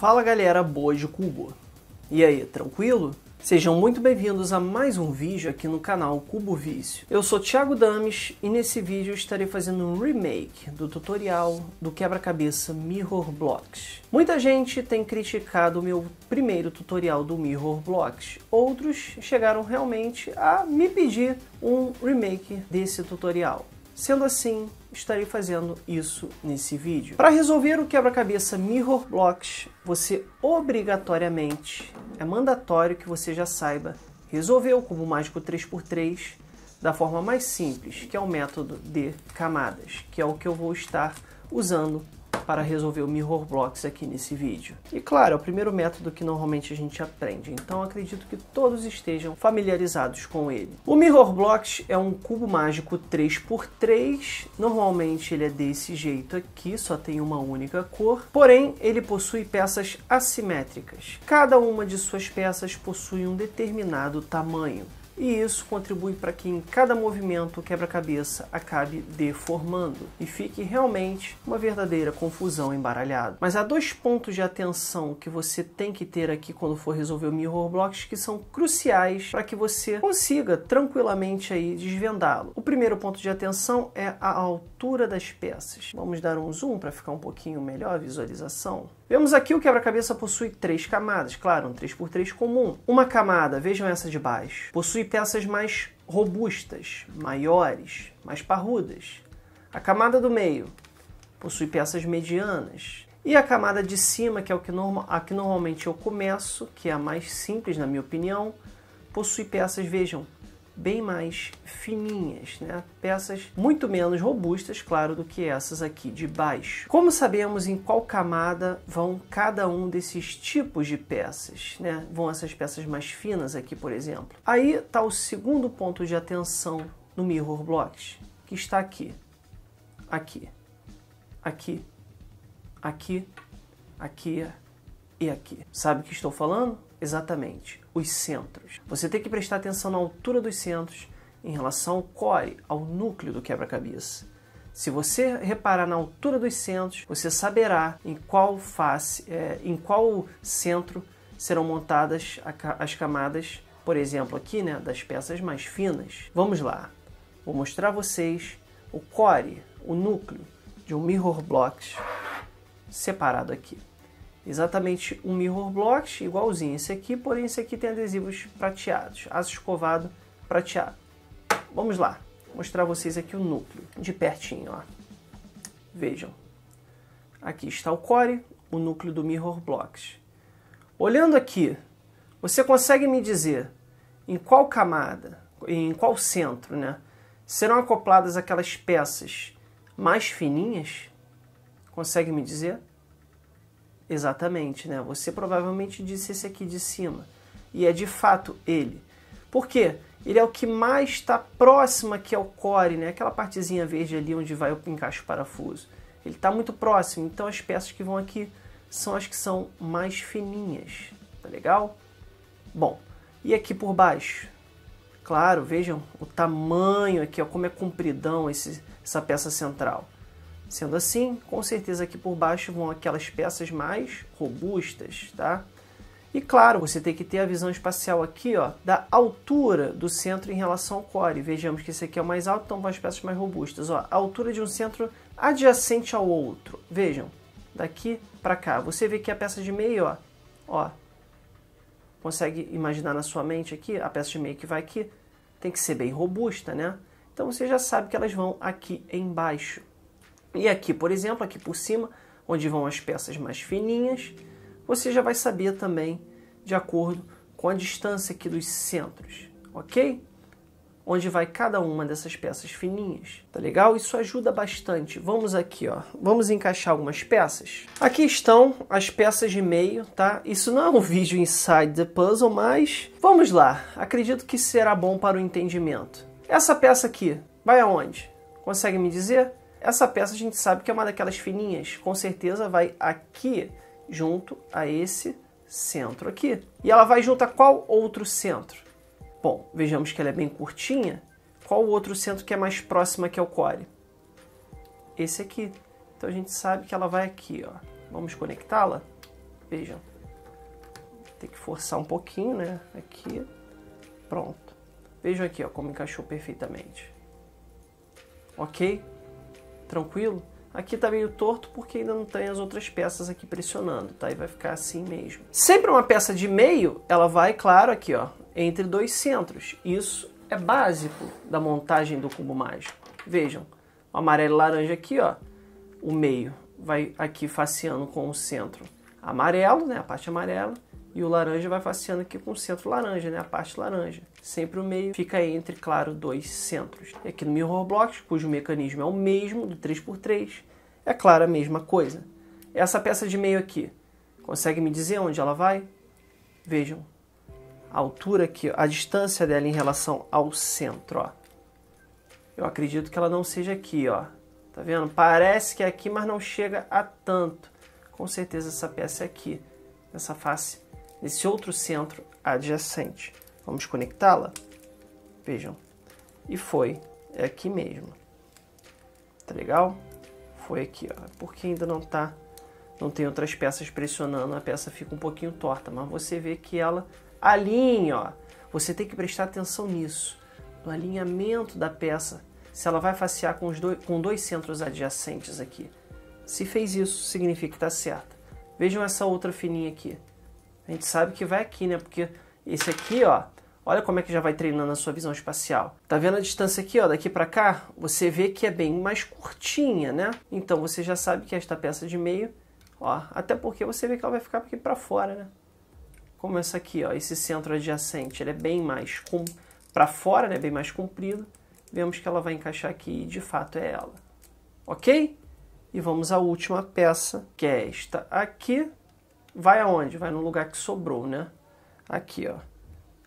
Fala galera boa de Cubo! E aí, tranquilo? Sejam muito bem-vindos a mais um vídeo aqui no canal Cubo Vício. Eu sou Thiago Dames e nesse vídeo estarei fazendo um remake do tutorial do quebra-cabeça Mirror Blocks. Muita gente tem criticado o meu primeiro tutorial do Mirror Blocks, outros chegaram realmente a me pedir um remake desse tutorial. Sendo assim, estarei fazendo isso nesse vídeo. Para resolver o quebra-cabeça Mirror Blocks, você obrigatoriamente, é mandatório que você já saiba resolver o cubo mágico 3x3 da forma mais simples, que é o método de camadas, que é o que eu vou estar usando para resolver o Mirror Blocks aqui nesse vídeo. E claro, é o primeiro método que normalmente a gente aprende, então acredito que todos estejam familiarizados com ele. O Mirror Blocks é um cubo mágico 3x3, normalmente ele é desse jeito aqui, só tem uma única cor, porém ele possui peças assimétricas. Cada uma de suas peças possui um determinado tamanho e isso contribui para que em cada movimento o quebra-cabeça acabe deformando e fique realmente uma verdadeira confusão embaralhada. Mas há dois pontos de atenção que você tem que ter aqui quando for resolver o Mirror Blocks que são cruciais para que você consiga tranquilamente aí desvendá-lo. O primeiro ponto de atenção é a altura das peças. Vamos dar um zoom para ficar um pouquinho melhor a visualização. Vemos aqui o quebra-cabeça possui três camadas, claro, um 3x3 comum. Uma camada, vejam essa de baixo, possui peças mais robustas, maiores, mais parrudas. A camada do meio possui peças medianas. E a camada de cima, que é o que norma, a que normalmente eu começo, que é a mais simples na minha opinião, possui peças, vejam, bem mais fininhas, né? peças muito menos robustas, claro, do que essas aqui de baixo. Como sabemos em qual camada vão cada um desses tipos de peças? Né? Vão essas peças mais finas aqui, por exemplo. Aí está o segundo ponto de atenção no Mirror Blocks, que está aqui, aqui, aqui, aqui, aqui e aqui. Sabe o que estou falando? Exatamente os centros. Você tem que prestar atenção na altura dos centros em relação ao core, ao núcleo do quebra-cabeça. Se você reparar na altura dos centros, você saberá em qual face, é, em qual centro serão montadas as camadas, por exemplo, aqui, né, das peças mais finas. Vamos lá. Vou mostrar a vocês o core, o núcleo de um mirror blocks separado aqui exatamente um mirror block igualzinho esse aqui, porém esse aqui tem adesivos prateados, aço escovado prateado. Vamos lá, vou mostrar a vocês aqui o núcleo de pertinho, ó. Vejam, aqui está o core, o núcleo do mirror blocks. Olhando aqui, você consegue me dizer em qual camada, em qual centro, né, serão acopladas aquelas peças mais fininhas? Consegue me dizer? Exatamente, né? Você provavelmente disse esse aqui de cima. E é de fato ele. Por quê? Ele é o que mais está próximo aqui ao core, né? Aquela partezinha verde ali onde vai o encaixe parafuso. Ele está muito próximo, então as peças que vão aqui são as que são mais fininhas, tá legal? Bom, e aqui por baixo? Claro, vejam o tamanho aqui, ó, como é compridão esse, essa peça central. Sendo assim, com certeza aqui por baixo vão aquelas peças mais robustas, tá? E claro, você tem que ter a visão espacial aqui, ó, da altura do centro em relação ao core. Vejamos que esse aqui é o mais alto, então vão as peças mais robustas, ó. A altura de um centro adjacente ao outro. Vejam, daqui para cá. Você vê que a peça de meio, ó, ó, consegue imaginar na sua mente aqui? A peça de meio que vai aqui tem que ser bem robusta, né? Então você já sabe que elas vão aqui embaixo. E aqui, por exemplo, aqui por cima, onde vão as peças mais fininhas, você já vai saber também de acordo com a distância aqui dos centros, ok? Onde vai cada uma dessas peças fininhas, tá legal? Isso ajuda bastante. Vamos aqui, ó, vamos encaixar algumas peças. Aqui estão as peças de meio, tá? Isso não é um vídeo inside the puzzle, mas vamos lá. Acredito que será bom para o entendimento. Essa peça aqui vai aonde? Consegue me dizer? Essa peça a gente sabe que é uma daquelas fininhas, com certeza vai aqui junto a esse centro aqui. E ela vai junto a qual outro centro? Bom, vejamos que ela é bem curtinha. Qual o outro centro que é mais próximo aqui ao core? Esse aqui. Então a gente sabe que ela vai aqui, ó. Vamos conectá-la? Vejam. Tem que forçar um pouquinho, né? Aqui. Pronto. Vejam aqui, ó, como encaixou perfeitamente. Ok? tranquilo. Aqui tá meio torto porque ainda não tem as outras peças aqui pressionando, tá? E vai ficar assim mesmo. Sempre uma peça de meio, ela vai, claro, aqui ó, entre dois centros. Isso é básico da montagem do cubo mágico. Vejam, o amarelo e laranja aqui ó, o meio vai aqui faceando com o centro amarelo, né, a parte amarela, e o laranja vai faceando aqui com o centro laranja, né, a parte laranja. Sempre o meio fica entre, claro, dois centros. E aqui no Mirror Blocks, cujo mecanismo é o mesmo do 3x3, é claro a mesma coisa. Essa peça de meio aqui, consegue me dizer onde ela vai? Vejam, a altura aqui, a distância dela em relação ao centro. Ó. Eu acredito que ela não seja aqui, ó. Tá vendo? Parece que é aqui, mas não chega a tanto. Com certeza essa peça é aqui, nessa face, nesse outro centro adjacente. Vamos conectá-la? Vejam. E foi aqui mesmo. Tá legal? Foi aqui, ó. É porque ainda não tá não tem outras peças pressionando, a peça fica um pouquinho torta, mas você vê que ela alinha, ó. Você tem que prestar atenção nisso, no alinhamento da peça, se ela vai facear com, os dois, com dois centros adjacentes aqui. Se fez isso, significa que está certa. Vejam essa outra fininha aqui. A gente sabe que vai aqui, né? Porque esse aqui, ó, olha como é que já vai treinando a sua visão espacial. Tá vendo a distância aqui, ó, daqui para cá? Você vê que é bem mais curtinha, né? Então você já sabe que esta peça de meio, ó, até porque você vê que ela vai ficar aqui para fora, né? Como essa aqui, ó, esse centro adjacente, ele é bem mais com para fora, né, bem mais comprido. Vemos que ela vai encaixar aqui e de fato é ela. OK? E vamos à última peça, que é esta aqui. Vai aonde? Vai no lugar que sobrou, né? Aqui, ó.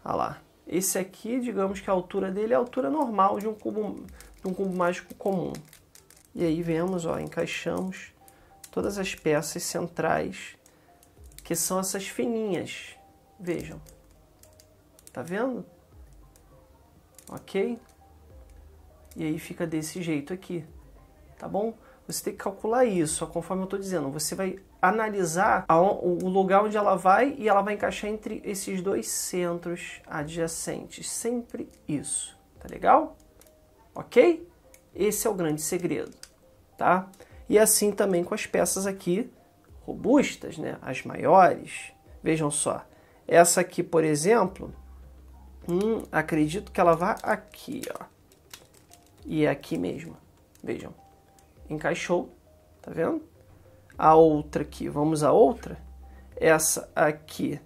Olha lá. Esse aqui, digamos que a altura dele é a altura normal de um cubo, de um cubo mágico comum. E aí vemos, ó, encaixamos todas as peças centrais, que são essas fininhas. Vejam. Tá vendo? Ok? E aí fica desse jeito aqui, tá bom? você tem que calcular isso, conforme eu estou dizendo. Você vai analisar a, o lugar onde ela vai e ela vai encaixar entre esses dois centros adjacentes. Sempre isso, tá legal? Ok? Esse é o grande segredo, tá? E assim também com as peças aqui robustas, né? As maiores. Vejam só. Essa aqui, por exemplo, hum, acredito que ela vá aqui, ó. E é aqui mesmo. Vejam encaixou, tá vendo? A outra aqui, vamos a outra, essa aqui.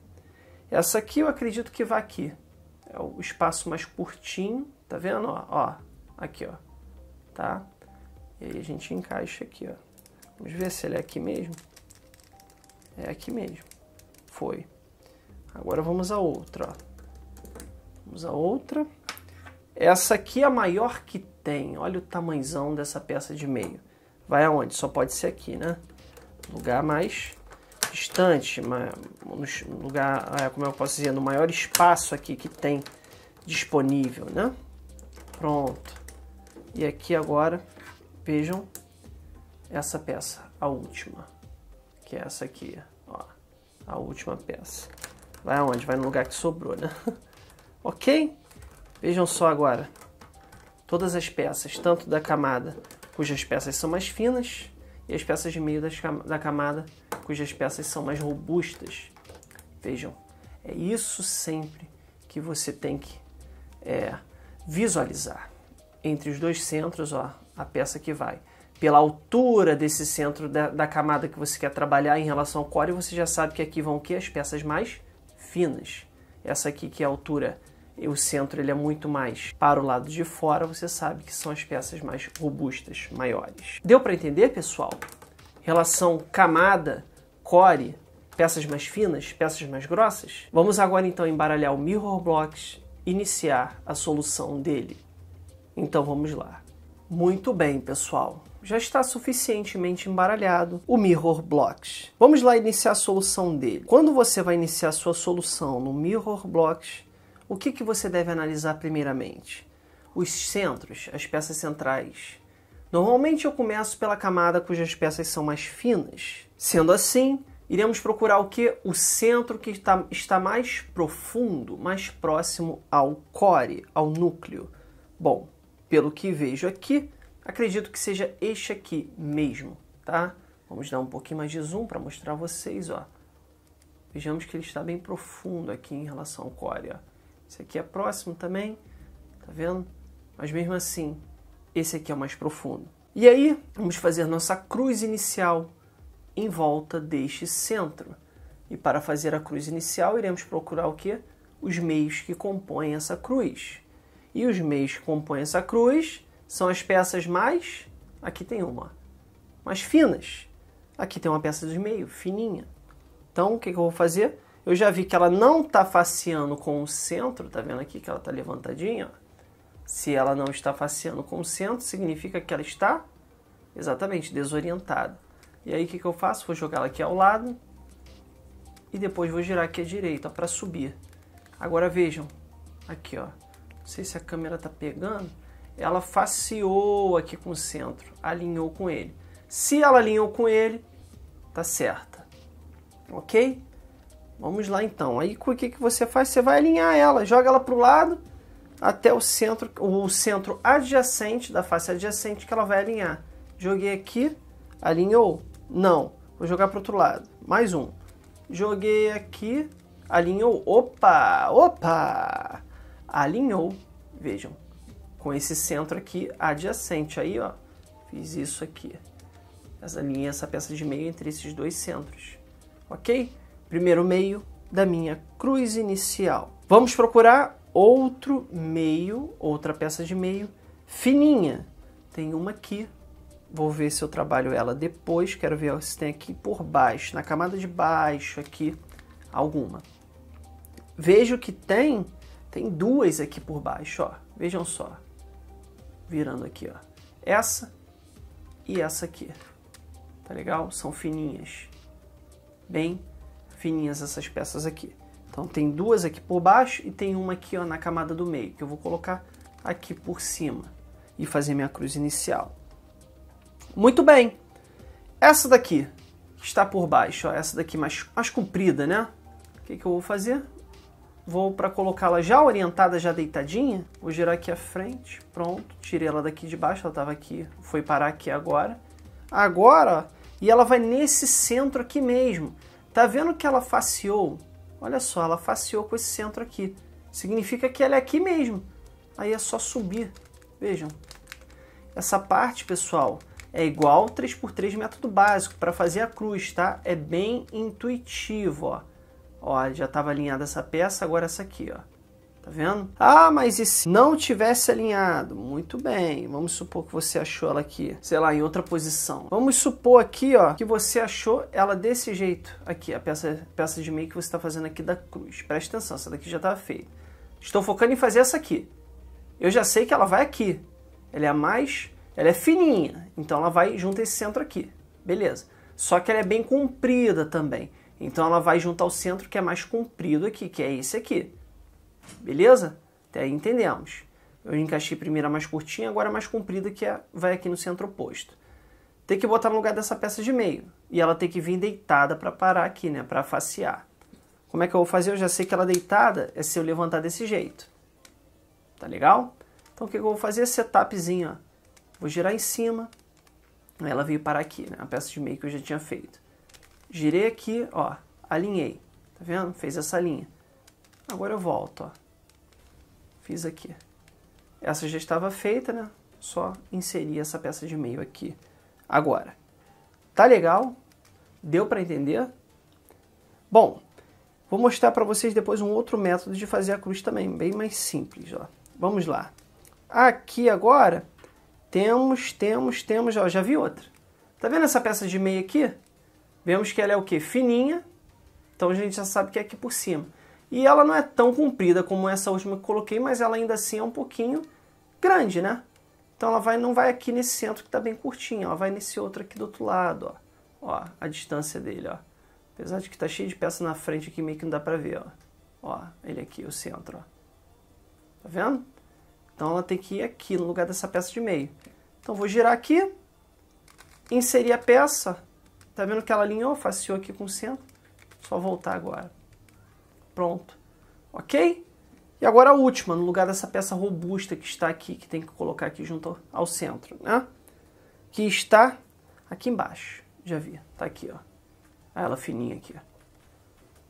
Essa aqui eu acredito que vai aqui, é o espaço mais curtinho, tá vendo? Ó, ó, aqui, ó, tá? E aí a gente encaixa aqui, ó. Vamos ver se ele é aqui mesmo. É aqui mesmo. Foi. Agora vamos a outra, ó. Vamos a outra. Essa aqui é a maior que tem. Olha o tamanzão dessa peça de meio vai aonde? Só pode ser aqui, né? Lugar mais distante, no lugar, ah, é, como eu posso dizer, no maior espaço aqui que tem disponível, né? Pronto. E aqui agora, vejam essa peça, a última, que é essa aqui, ó, a última peça. Vai aonde? Vai no lugar que sobrou, né? ok? Vejam só agora, todas as peças, tanto da camada cujas peças são mais finas, e as peças de meio da camada, cujas peças são mais robustas. Vejam, é isso sempre que você tem que é, visualizar. Entre os dois centros, ó, a peça que vai pela altura desse centro da, da, camada que você quer trabalhar em relação ao core, você já sabe que aqui vão que as peças mais finas. Essa aqui que é a altura o centro ele é muito mais para o lado de fora, você sabe que são as peças mais robustas, maiores. Deu para entender, pessoal? Relação camada, core, peças mais finas, peças mais grossas? Vamos agora então embaralhar o Mirror Blocks, iniciar a solução dele. Então vamos lá. Muito bem, pessoal. Já está suficientemente embaralhado o Mirror Blocks. Vamos lá iniciar a solução dele. Quando você vai iniciar a sua solução no Mirror Blocks, o que, que você deve analisar primeiramente? Os centros, as peças centrais. Normalmente eu começo pela camada cujas peças são mais finas. Sendo assim, iremos procurar o que? O centro que está, está mais profundo, mais próximo ao core, ao núcleo. Bom, pelo que vejo aqui, acredito que seja este aqui mesmo, tá? Vamos dar um pouquinho mais de zoom para mostrar a vocês, ó. Vejamos que ele está bem profundo aqui em relação ao core, ó. Esse aqui é próximo também, tá vendo? Mas mesmo assim, esse aqui é o mais profundo. E aí, vamos fazer nossa cruz inicial em volta deste centro. E para fazer a cruz inicial, iremos procurar o que? Os meios que compõem essa cruz. E os meios que compõem essa cruz são as peças mais. Aqui tem uma. Mais finas. Aqui tem uma peça de meio, fininha. Então, o que, que eu vou fazer? eu já vi que ela não está faceando com o centro, tá vendo aqui que ela está levantadinha? Se ela não está faceando com o centro, significa que ela está exatamente desorientada. E aí o que, que eu faço? Vou jogar ela aqui ao lado e depois vou girar aqui à direita para subir. Agora vejam, aqui ó, não sei se a câmera está pegando, ela faceou aqui com o centro, alinhou com ele. Se ela alinhou com ele, tá certa, ok? Vamos lá então. Aí o que, que você faz? Você vai alinhar ela, joga ela para o lado até o centro, o centro adjacente da face adjacente que ela vai alinhar. Joguei aqui, alinhou? Não. Vou jogar para outro lado. Mais um. Joguei aqui, alinhou. Opa, opa! Alinhou. Vejam, com esse centro aqui adjacente. Aí, ó, fiz isso aqui. Essa linha, essa peça de meio entre esses dois centros. Ok? primeiro meio da minha cruz inicial. Vamos procurar outro meio, outra peça de meio fininha. Tem uma aqui, vou ver se eu trabalho ela depois, quero ver se tem aqui por baixo, na camada de baixo aqui, alguma. Vejo que tem, tem duas aqui por baixo, ó. Vejam só. Virando aqui, ó. Essa e essa aqui. Tá legal? São fininhas. Bem fininhas essas peças aqui. Então tem duas aqui por baixo e tem uma aqui ó, na camada do meio, que eu vou colocar aqui por cima e fazer minha cruz inicial. Muito bem, essa daqui está por baixo, ó, essa daqui mais, mais comprida, né? O que, que eu vou fazer? Vou para colocá-la já orientada, já deitadinha, vou girar aqui a frente, pronto, tirei ela daqui de baixo, ela estava aqui, foi parar aqui agora. Agora, ó, e ela vai nesse centro aqui mesmo. Tá vendo que ela faceou? Olha só, ela faceou com esse centro aqui. Significa que ela é aqui mesmo. Aí é só subir. Vejam. Essa parte, pessoal, é igual 3 por 3 método básico para fazer a cruz, tá? É bem intuitivo, ó. Ó, já estava alinhada essa peça, agora essa aqui, ó tá vendo? Ah, mas e se não tivesse alinhado? Muito bem, vamos supor que você achou ela aqui, sei lá, em outra posição. Vamos supor aqui, ó, que você achou ela desse jeito, aqui, a peça, peça de meio que você está fazendo aqui da cruz. Presta atenção, essa daqui já estava tá feita. Estou focando em fazer essa aqui. Eu já sei que ela vai aqui. Ela é a mais, ela é fininha, então ela vai junto a esse centro aqui. Beleza. Só que ela é bem comprida também. Então ela vai junto ao centro que é mais comprido aqui, que é esse aqui. Beleza? Até aí entendemos. Eu encaixei primeiro a mais curtinha, agora a mais comprida, que é, vai aqui no centro oposto. Tem que botar no lugar dessa peça de meio. E ela tem que vir deitada para parar aqui, né? Para facear. Como é que eu vou fazer? Eu já sei que ela é deitada é se eu levantar desse jeito. Tá legal? Então o que eu vou fazer? Setupzinho, ó. Vou girar em cima. Ela veio parar aqui, né? A peça de meio que eu já tinha feito. Girei aqui, ó. Alinhei. Tá vendo? Fez essa linha. Agora eu volto, ó. Fiz aqui. Essa já estava feita, né? Só inseri essa peça de meio aqui. Agora, tá legal? Deu para entender? Bom, vou mostrar para vocês depois um outro método de fazer a cruz também, bem mais simples, ó. Vamos lá. Aqui agora temos, temos, temos, ó, já vi outra. Tá vendo essa peça de meio aqui? Vemos que ela é o que? Fininha. Então a gente já sabe que é aqui por cima. E ela não é tão comprida como essa última que coloquei, mas ela ainda assim é um pouquinho grande, né? Então ela vai, não vai aqui nesse centro que está bem curtinho, ela vai nesse outro aqui do outro lado, ó. Ó, a distância dele, ó. Apesar de que tá cheio de peça na frente aqui, meio que não dá pra ver, ó. Ó, ele aqui, o centro, ó. Tá vendo? Então ela tem que ir aqui, no lugar dessa peça de meio. Então vou girar aqui, inserir a peça. Tá vendo que ela alinhou, faciou aqui com o centro? Só voltar agora. Pronto. Ok? E agora a última, no lugar dessa peça robusta que está aqui, que tem que colocar aqui junto ao centro, né? Que está aqui embaixo. Já vi, tá aqui, ó. Ela fininha aqui, ó.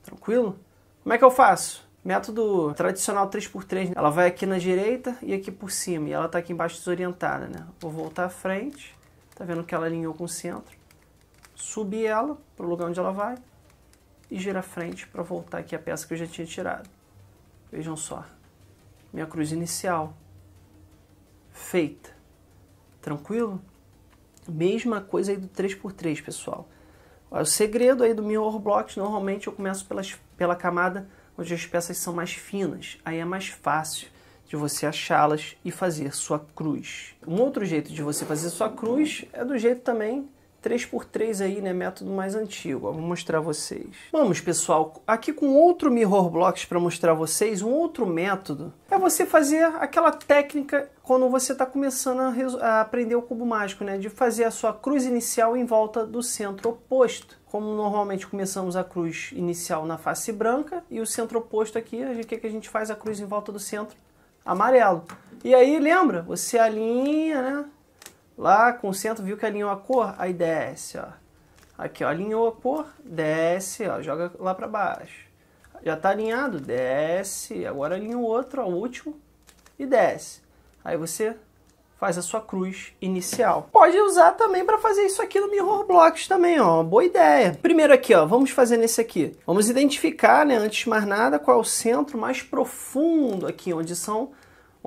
Tranquilo? Como é que eu faço? Método tradicional 3x3, né? ela vai aqui na direita e aqui por cima, e ela tá aqui embaixo desorientada, né? Vou voltar à frente, tá vendo que ela alinhou com o centro, subir ela pro lugar onde ela vai, e gira frente para voltar aqui a peça que eu já tinha tirado. Vejam só, minha cruz inicial feita. Tranquilo? Mesma coisa aí do 3x3, pessoal. O segredo aí do meu blocks, normalmente eu começo pelas, pela camada onde as peças são mais finas. Aí é mais fácil de você achá-las e fazer sua cruz. Um outro jeito de você fazer sua cruz é do jeito também 3x3 aí, né? Método mais antigo. Ó, vou mostrar vocês. Vamos, pessoal, aqui com outro Mirror Blocks para mostrar vocês, um outro método é você fazer aquela técnica quando você está começando a, a, aprender o cubo mágico, né? De fazer a sua cruz inicial em volta do centro oposto. Como normalmente começamos a cruz inicial na face branca e o centro oposto aqui, o que, é que a gente faz? A cruz em volta do centro amarelo. E aí, lembra? Você alinha, né? Lá com o centro, viu que alinhou a cor? Aí desce, ó. Aqui, ó, alinhou a cor, desce, ó, joga lá para baixo. Já tá alinhado, desce. Agora alinha o outro, ó, o último, e desce. Aí você faz a sua cruz inicial. Pode usar também para fazer isso aqui no Mirror Blocks também, ó, boa ideia. Primeiro aqui, ó, vamos fazer nesse aqui. Vamos identificar, né, antes de mais nada, qual é o centro mais profundo aqui, onde são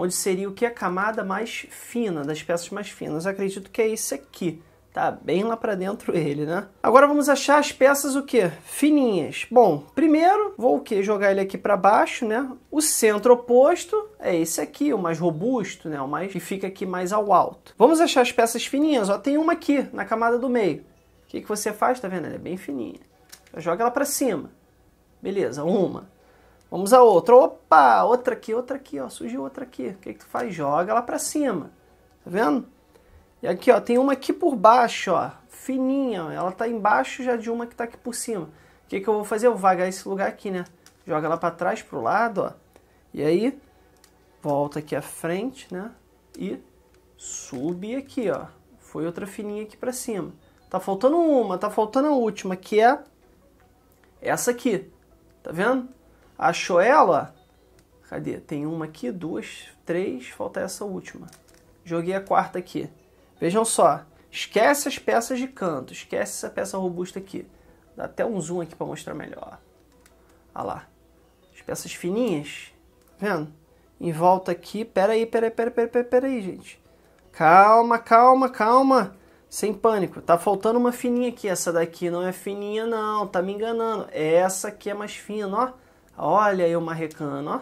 onde seria o que a camada mais fina, das peças mais finas. Acredito que é esse aqui. Tá bem lá para dentro ele, né? Agora vamos achar as peças o que? Fininhas. Bom, primeiro vou o que? Jogar ele aqui para baixo, né? O centro oposto é esse aqui, o mais robusto, né? O mais que fica aqui mais ao alto. Vamos achar as peças fininhas. Ó, tem uma aqui na camada do meio. O que, que você faz? Tá vendo? Ela é bem fininha. Joga ela para cima. Beleza, uma. Vamos a outra. Opa, outra aqui, outra aqui, ó. Surgiu outra aqui. O que, é que tu faz? Joga lá pra cima. Tá vendo? E aqui, ó, tem uma aqui por baixo, ó. Fininha, ó. Ela tá embaixo já de uma que tá aqui por cima. O que, é que eu vou fazer? Eu vou vagar esse lugar aqui, né? Joga ela pra trás, pro lado, ó. E aí, volta aqui à frente, né? E sube aqui, ó. Foi outra fininha aqui pra cima. Tá faltando uma, tá faltando a última, que é essa aqui. Tá vendo? Achou ela? Cadê? Tem uma aqui, duas, três, falta essa última. Joguei a quarta aqui. Vejam só, esquece as peças de canto, esquece essa peça robusta aqui. Dá até um zoom aqui para mostrar melhor. Olha lá, as peças fininhas, tá vendo? Em volta aqui, peraí, peraí, peraí, peraí, peraí, peraí, gente. Calma, calma, calma. Sem pânico. Tá faltando uma fininha aqui. Essa daqui não é fininha, não. Tá me enganando. Essa aqui é mais fina, ó. Olha o marrecando, ó.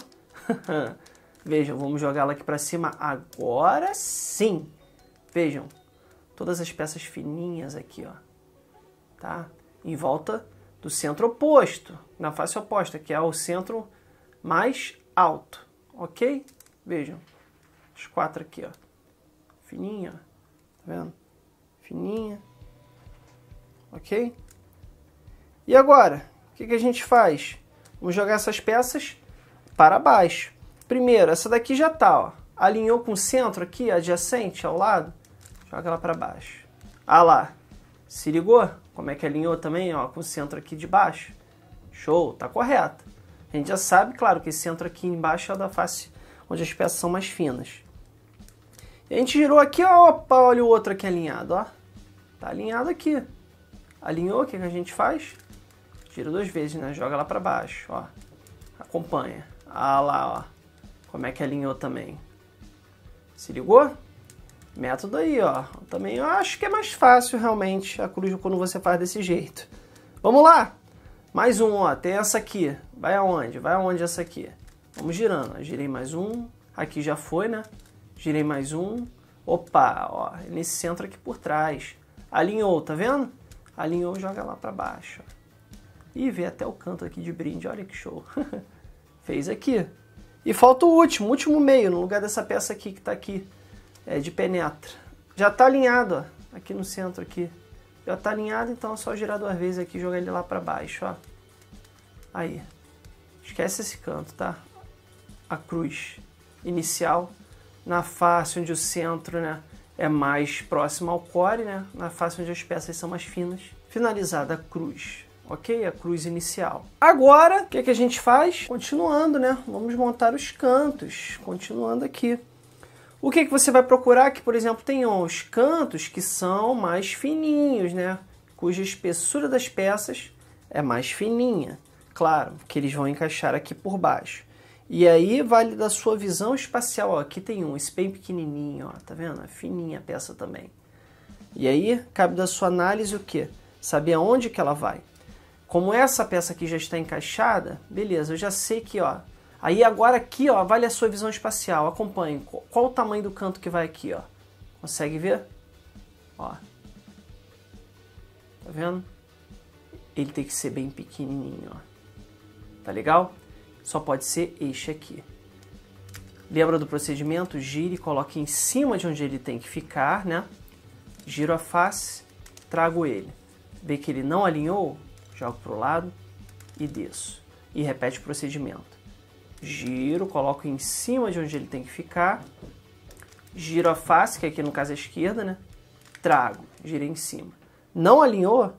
Vejam, vamos jogá-la aqui para cima agora sim. Vejam, todas as peças fininhas aqui, ó. Tá? Em volta do centro oposto, na face oposta, que é o centro mais alto, ok? Vejam, os quatro aqui, ó. Fininha, Tá vendo? Fininha. Ok? E agora, o que, que a gente faz? Vamos jogar essas peças para baixo. Primeiro, essa daqui já está, Alinhou com o centro aqui, adjacente ao lado. Joga ela para baixo. Ah lá. Se ligou? Como é que alinhou também, ó, com o centro aqui de baixo? Show, tá correta. A gente já sabe, claro, que esse centro aqui embaixo é da face onde as peças são mais finas. a gente girou aqui, ó, opa, olha o outro aqui alinhado, ó. Tá alinhado aqui. Alinhou, o que, que a gente faz? Tira duas vezes, né? Joga lá para baixo, ó. Acompanha. Ah lá, ó. Como é que alinhou também. Se ligou? Método aí, ó. Também eu acho que é mais fácil realmente a cruz quando você faz desse jeito. Vamos lá! Mais um, ó. Tem essa aqui. Vai aonde? Vai aonde essa aqui? Vamos girando. Girei mais um. Aqui já foi, né? Girei mais um. Opa, ó. É nesse centro aqui por trás. Alinhou, tá vendo? Alinhou, joga lá para baixo. Ó. Ih, veio até o canto aqui de brinde, olha que show. Fez aqui. E falta o último, último meio, no lugar dessa peça aqui que está aqui, é, de penetra. Já está alinhado, ó, aqui no centro aqui. Já está alinhado, então é só girar duas vezes aqui e jogar ele lá para baixo, ó. Aí. Esquece esse canto, tá? A cruz inicial na face onde o centro, né, é mais próximo ao core, né? Na face onde as peças são mais finas. Finalizada a cruz ok? A cruz inicial. Agora, o que, é que a gente faz? Continuando, né? Vamos montar os cantos, continuando aqui. O que, é que você vai procurar? Que, por exemplo, tem os cantos que são mais fininhos, né? Cuja espessura das peças é mais fininha. Claro, que eles vão encaixar aqui por baixo. E aí vale da sua visão espacial. Ó, aqui tem um, esse bem pequenininho, ó, tá vendo? É fininha a peça também. E aí cabe da sua análise o quê? Saber aonde que ela vai. Como essa peça aqui já está encaixada, beleza, eu já sei que, ó. Aí agora aqui, ó, vale a sua visão espacial. Acompanhe. Qual o tamanho do canto que vai aqui, ó? Consegue ver? Ó. Tá vendo? Ele tem que ser bem pequenininho, ó. Tá legal? Só pode ser este aqui. Lembra do procedimento? Gire, coloque em cima de onde ele tem que ficar, né? Giro a face, trago ele. Vê que ele não alinhou? jogo para o lado e desço. E repete o procedimento. Giro, coloco em cima de onde ele tem que ficar, giro a face, que é aqui no caso é a esquerda, né? Trago, girei em cima. Não alinhou?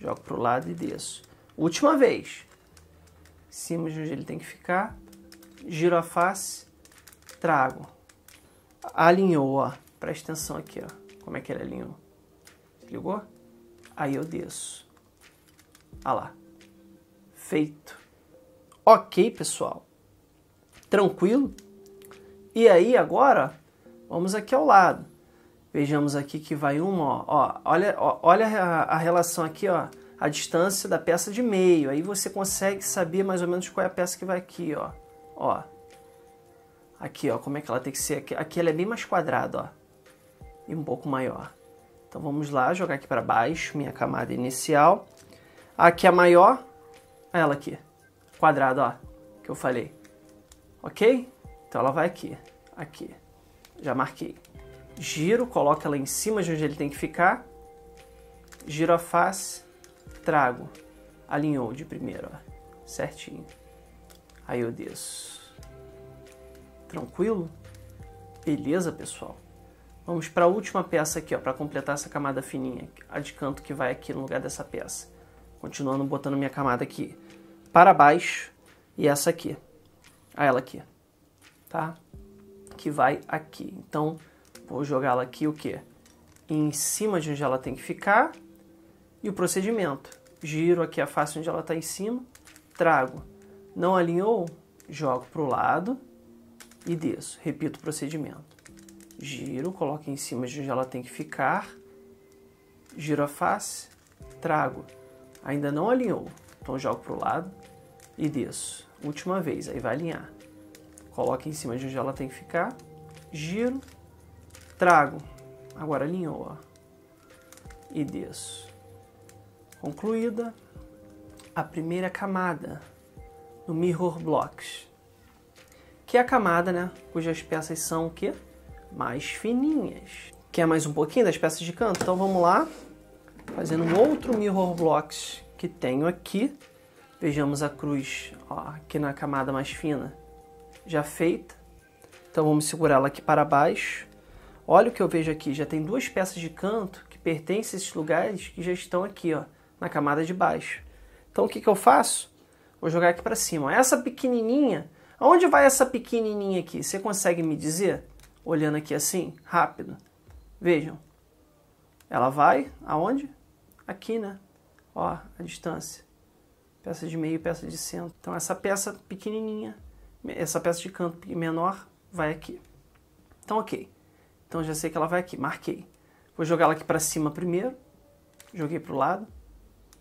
Jogo para o lado e desço. Última vez. Em cima de onde ele tem que ficar, giro a face, trago. Alinhou, ó. Presta atenção aqui, ó. Como é que ele alinhou? Ligou? Aí eu desço. Ah lá. Feito. Ok, pessoal. Tranquilo? E aí, agora, vamos aqui ao lado. Vejamos aqui que vai uma, ó. ó olha ó, olha a, a, relação aqui, ó. A distância da peça de meio. Aí você consegue saber mais ou menos qual é a peça que vai aqui, ó. Ó. Aqui, ó. Como é que ela tem que ser aqui? Aqui ela é bem mais quadrada, ó. E um pouco maior. Então vamos lá, jogar aqui para baixo minha camada inicial. A que é maior, é ela aqui, quadrado, ó, que eu falei. Ok? Então ela vai aqui, aqui. Já marquei. Giro, coloco ela em cima de onde ele tem que ficar. Giro a face, trago. Alinhou de primeiro, ó. Certinho. Aí eu desço. Tranquilo? Beleza, pessoal? Vamos para a última peça aqui, ó, para completar essa camada fininha, a de canto que vai aqui no lugar dessa peça. Continuando botando minha camada aqui para baixo e essa aqui, a ela aqui, tá? Que vai aqui. Então, vou jogá-la aqui o quê? Em cima de onde ela tem que ficar e o procedimento. Giro aqui a face onde ela está em cima, trago. Não alinhou? Jogo para o lado e desço. Repito o procedimento. Giro, coloco em cima de onde ela tem que ficar, giro a face, trago Ainda não alinhou. Então jogo para o lado e desço. Última vez, aí vai alinhar. Coloca em cima de onde ela tem que ficar. Giro. Trago. Agora alinhou, ó. E desço. Concluída a primeira camada do Mirror Blocks. Que é a camada, né, cujas peças são o quê? Mais fininhas. Quer mais um pouquinho das peças de canto? Então vamos lá fazendo um outro mirror blocks que tenho aqui. Vejamos a cruz ó, aqui na camada mais fina já feita. Então vamos segurar ela aqui para baixo. Olha o que eu vejo aqui, já tem duas peças de canto que pertencem a esses lugares que já estão aqui, ó, na camada de baixo. Então o que, que eu faço? Vou jogar aqui para cima. Essa pequenininha, aonde vai essa pequenininha aqui? Você consegue me dizer? Olhando aqui assim, rápido. Vejam. Ela vai aonde? aqui, né? Ó, a distância. Peça de meio, peça de centro. Então essa peça pequenininha, essa peça de canto menor, vai aqui. Então ok. Então já sei que ela vai aqui, marquei. Vou jogar ela aqui para cima primeiro. Joguei para o lado.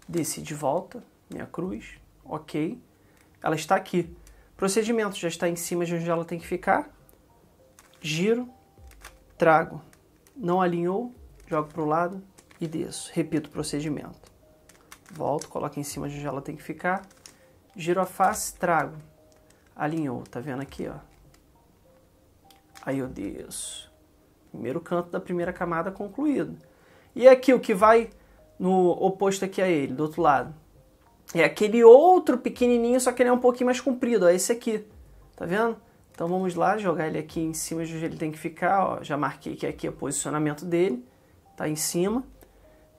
Desci de volta, minha cruz, ok. Ela está aqui. Procedimento, já está em cima de onde ela tem que ficar. Giro, trago. Não alinhou, jogo para o lado, e desço. Repito o procedimento. Volto, coloco em cima de onde ela tem que ficar. Giro a face, trago. Alinhou, tá vendo aqui, ó? Aí eu desço. Primeiro canto da primeira camada concluído. E é aqui o que vai no oposto aqui a ele, do outro lado. É aquele outro pequenininho, só que ele é um pouquinho mais comprido, ó, esse aqui. Tá vendo? Então vamos lá, jogar ele aqui em cima de onde ele tem que ficar, ó. Já marquei que é aqui é o posicionamento dele, tá em cima.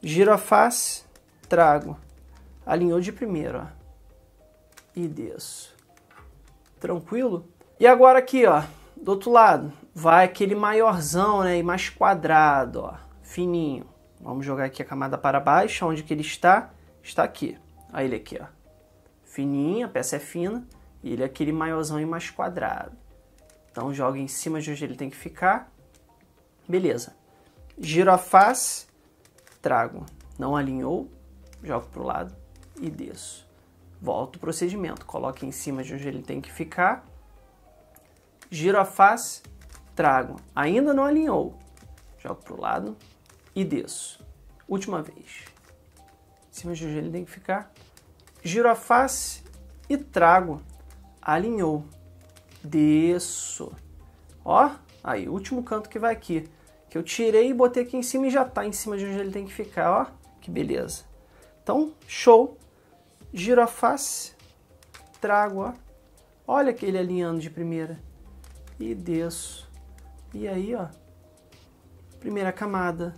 Giro a face, trago. Alinhou de primeiro, ó. E desço. Tranquilo? E agora aqui, ó, do outro lado, vai aquele maiorzão, né, e mais quadrado, ó, fininho. Vamos jogar aqui a camada para baixo, onde que ele está? Está aqui. Aí ele aqui, ó. Fininho, a peça é fina, e ele é aquele maiorzão e mais quadrado. Então joga em cima de onde ele tem que ficar. Beleza. Giro a face, trago. Não alinhou, jogo para o lado e desço. Volto o procedimento, coloco em cima de onde ele tem que ficar, giro a face, trago. Ainda não alinhou, jogo para o lado e desço. Última vez. Em cima de onde ele tem que ficar, giro a face e trago. Alinhou, desço. Ó, aí, último canto que vai aqui que eu tirei e botei aqui em cima e já está em cima de onde ele tem que ficar, ó, que beleza. Então, show, giro a face, trago, ó, olha aquele alinhando de primeira, e desço, e aí, ó, primeira camada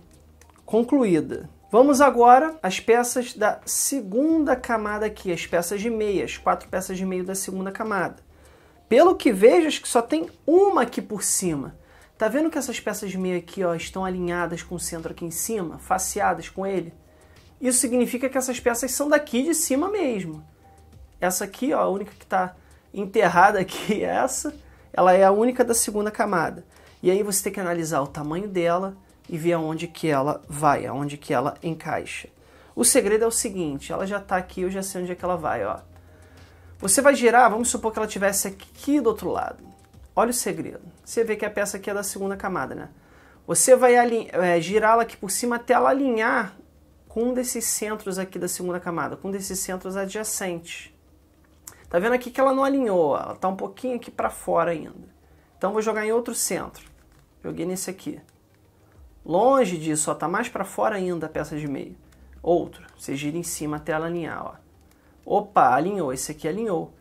concluída. Vamos agora às peças da segunda camada aqui, as peças de meia, as quatro peças de meio da segunda camada. Pelo que vejo, acho que só tem uma aqui por cima. Tá vendo que essas peças meia aqui ó, estão alinhadas com o centro aqui em cima, faceadas com ele? Isso significa que essas peças são daqui de cima mesmo. Essa aqui, ó, a única que está enterrada aqui é essa, ela é a única da segunda camada. E aí você tem que analisar o tamanho dela e ver aonde que ela vai, aonde que ela encaixa. O segredo é o seguinte, ela já está aqui, eu já sei onde é que ela vai, ó. Você vai girar, vamos supor que ela tivesse aqui do outro lado. Olha o segredo. Você vê que a peça aqui é da segunda camada, né? Você vai é, girá-la aqui por cima até ela alinhar com um desses centros aqui da segunda camada, com um desses centros adjacentes. Tá vendo aqui que ela não alinhou, ela tá um pouquinho aqui para fora ainda. Então vou jogar em outro centro. Joguei nesse aqui. Longe disso, ó, tá mais para fora ainda a peça de meio. Outro, você gira em cima até ela alinhar, ó. Opa, alinhou, esse aqui alinhou.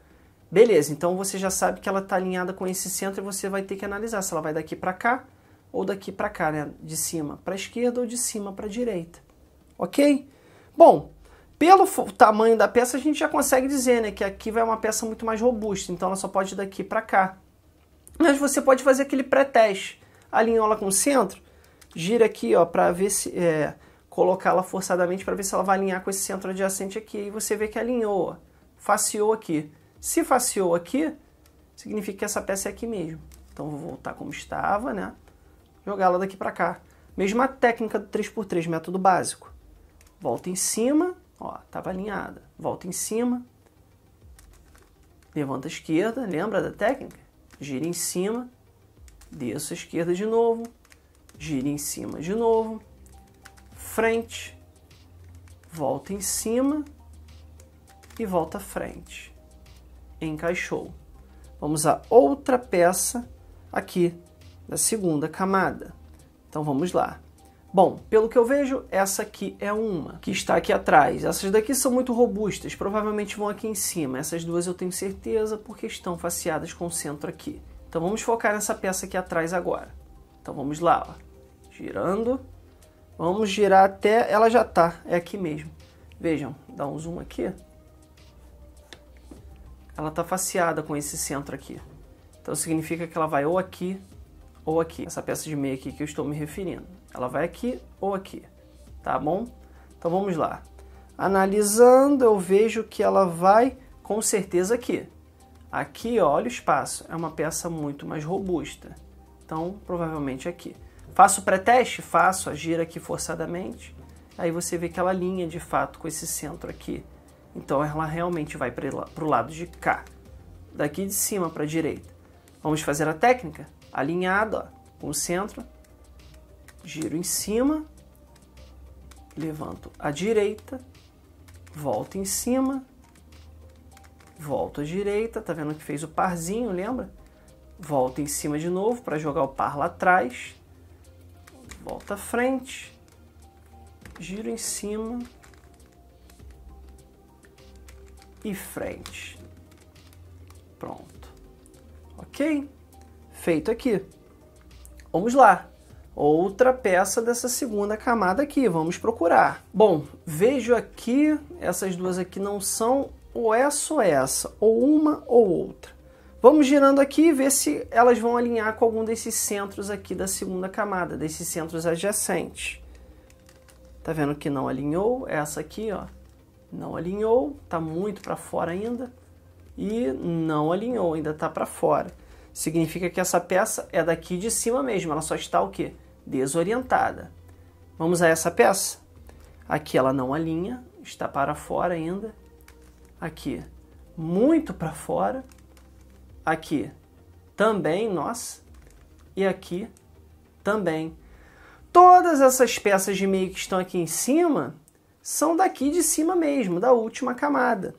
Beleza, então você já sabe que ela está alinhada com esse centro e você vai ter que analisar se ela vai daqui para cá ou daqui para cá, né? De cima para esquerda ou de cima para direita. Ok? Bom, pelo tamanho da peça a gente já consegue dizer, né? Que aqui vai uma peça muito mais robusta, então ela só pode ir daqui para cá. Mas você pode fazer aquele pré-teste. ela com o centro, gira aqui, ó, para ver se... É, colocá-la forçadamente para ver se ela vai alinhar com esse centro adjacente aqui. E você vê que alinhou, ó, faceou aqui. Se faciou aqui, significa que essa peça é aqui mesmo. Então vou voltar como estava, né? Jogá-la daqui para cá. Mesma técnica do 3x3, método básico. Volta em cima, ó, estava alinhada. Volta em cima, levanta a esquerda, lembra da técnica? Gira em cima, desço a esquerda de novo, gira em cima de novo, frente, volta em cima e volta frente encaixou. Vamos a outra peça aqui da segunda camada. Então vamos lá. Bom, pelo que eu vejo, essa aqui é uma que está aqui atrás. Essas daqui são muito robustas, provavelmente vão aqui em cima. Essas duas eu tenho certeza porque estão faceadas com o centro aqui. Então vamos focar nessa peça aqui atrás agora. Então vamos lá, ó. girando. Vamos girar até ela já tá, é aqui mesmo. Vejam, dá um zoom aqui ela está faceada com esse centro aqui. Então significa que ela vai ou aqui ou aqui. Essa peça de meia aqui que eu estou me referindo. Ela vai aqui ou aqui, tá bom? Então vamos lá. Analisando, eu vejo que ela vai com certeza aqui. Aqui, olha o espaço, é uma peça muito mais robusta. Então, provavelmente aqui. Faço pré-teste? Faço, a gira aqui forçadamente. Aí você vê que ela linha de fato com esse centro aqui. Então ela realmente vai para o lado de cá. Daqui de cima para a direita. Vamos fazer a técnica alinhado ó, com o centro. Giro em cima. Levanto à direita. Volto em cima. Volto à direita. Tá vendo que fez o parzinho, lembra? Volto em cima de novo para jogar o par lá atrás. Volta à frente. Giro em cima e frente. Pronto. Ok? Feito aqui. Vamos lá. Outra peça dessa segunda camada aqui, vamos procurar. Bom, vejo aqui, essas duas aqui não são ou essa é ou essa, ou uma ou outra. Vamos girando aqui e ver se elas vão alinhar com algum desses centros aqui da segunda camada, desses centros adjacentes. Tá vendo que não alinhou? Essa aqui, ó, não alinhou, está muito para fora ainda e não alinhou, ainda está para fora. Significa que essa peça é daqui de cima mesmo, ela só está o quê? Desorientada. Vamos a essa peça? Aqui ela não alinha, está para fora ainda. Aqui, muito para fora. Aqui, também, nossa. E aqui, também. Todas essas peças de meio que estão aqui em cima, são daqui de cima mesmo, da última camada.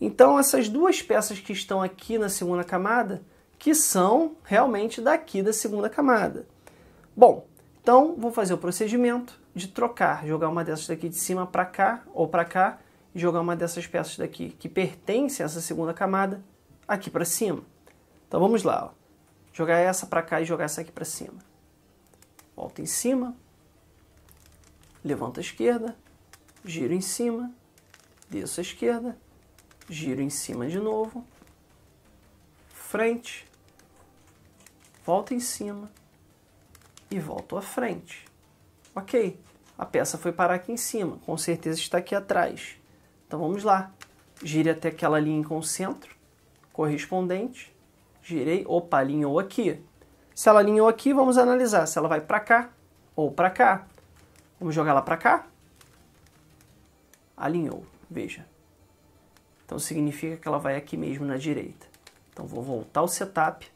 Então, essas duas peças que estão aqui na segunda camada, que são realmente daqui da segunda camada. Bom, então vou fazer o procedimento de trocar, jogar uma dessas daqui de cima para cá ou para cá, e jogar uma dessas peças daqui que pertence a essa segunda camada aqui para cima. Então vamos lá, ó. jogar essa para cá e jogar essa aqui para cima. Volta em cima, levanta a esquerda, giro em cima, desço à esquerda, giro em cima de novo, frente, volto em cima e volto à frente. Ok, a peça foi parar aqui em cima, com certeza está aqui atrás. Então vamos lá, gire até aquela linha com o centro, correspondente, girei, opa, alinhou aqui. Se ela alinhou aqui, vamos analisar se ela vai para cá ou para cá. Vamos jogar ela para cá? alinhou, veja. Então significa que ela vai aqui mesmo na direita. Então vou voltar o setup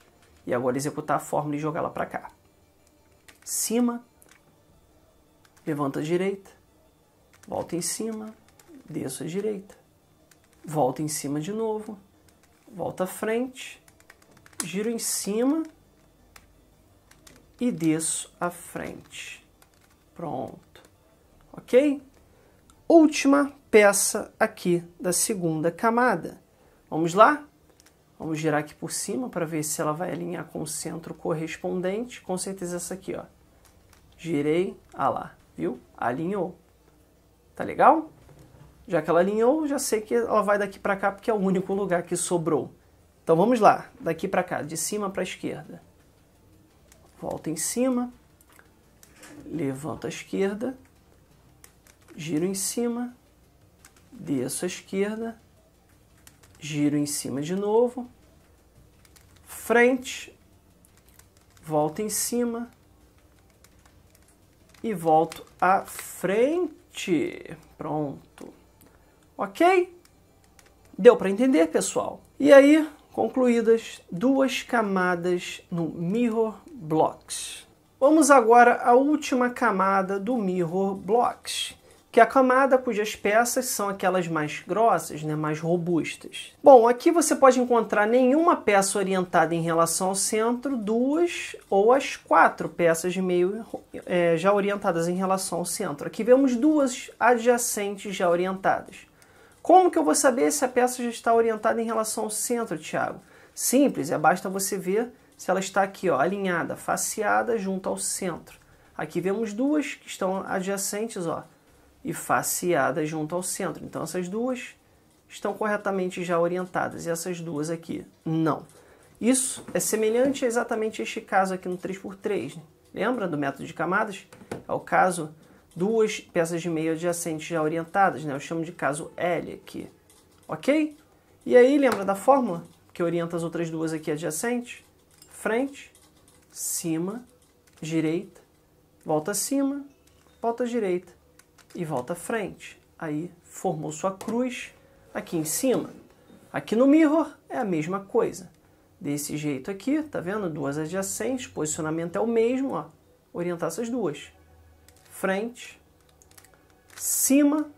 e agora executar a fórmula e jogar ela para cá. Cima, levanta a direita, volta em cima, desço a direita, volta em cima de novo, volta à frente, giro em cima e desço à frente. Pronto. Ok? última peça aqui da segunda camada. Vamos lá? Vamos girar aqui por cima para ver se ela vai alinhar com o centro correspondente. Com certeza essa aqui, ó. Girei, ah lá, viu? Alinhou. Tá legal? Já que ela alinhou, já sei que ela vai daqui para cá porque é o único lugar que sobrou. Então vamos lá, daqui para cá, de cima para a esquerda. Volta em cima, levanta a esquerda, giro em cima, desço à esquerda, giro em cima de novo, frente, volto em cima e volto à frente. Pronto. Ok? Deu para entender, pessoal? E aí, concluídas duas camadas no Mirror Blocks. Vamos agora à última camada do Mirror Blocks, que a camada cujas peças são aquelas mais grossas, né, mais robustas. Bom, aqui você pode encontrar nenhuma peça orientada em relação ao centro, duas ou as quatro peças de meio é, já orientadas em relação ao centro. Aqui vemos duas adjacentes já orientadas. Como que eu vou saber se a peça já está orientada em relação ao centro, Tiago? Simples, é basta você ver se ela está aqui, ó, alinhada, faceada junto ao centro. Aqui vemos duas que estão adjacentes, ó, e faceada junto ao centro. Então essas duas estão corretamente já orientadas e essas duas aqui não. Isso é semelhante a exatamente este caso aqui no 3x3. Né? Lembra do método de camadas? É o caso duas peças de meio adjacentes já orientadas, né? Eu chamo de caso L aqui. OK? E aí lembra da fórmula que orienta as outras duas aqui adjacentes? Frente, cima, direita, volta acima, volta direita e volta à frente. Aí formou sua cruz aqui em cima. Aqui no mirror é a mesma coisa. Desse jeito aqui, tá vendo? Duas adjacentes, posicionamento é o mesmo, ó. Orientar essas duas. Frente, cima,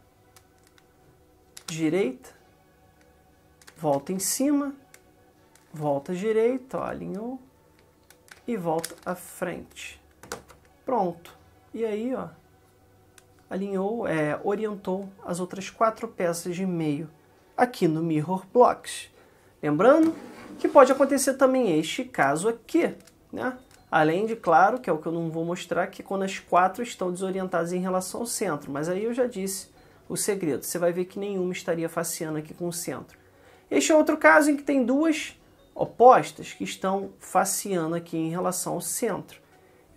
direita, volta em cima, volta direita, ó, alinhou e volta à frente. Pronto. E aí, ó, alinhou, é, orientou as outras quatro peças de meio aqui no Mirror Blocks. Lembrando que pode acontecer também este caso aqui, né? Além de, claro, que é o que eu não vou mostrar, que quando as quatro estão desorientadas em relação ao centro. Mas aí eu já disse o segredo. Você vai ver que nenhuma estaria faceando aqui com o centro. Este é outro caso em que tem duas opostas que estão faceando aqui em relação ao centro.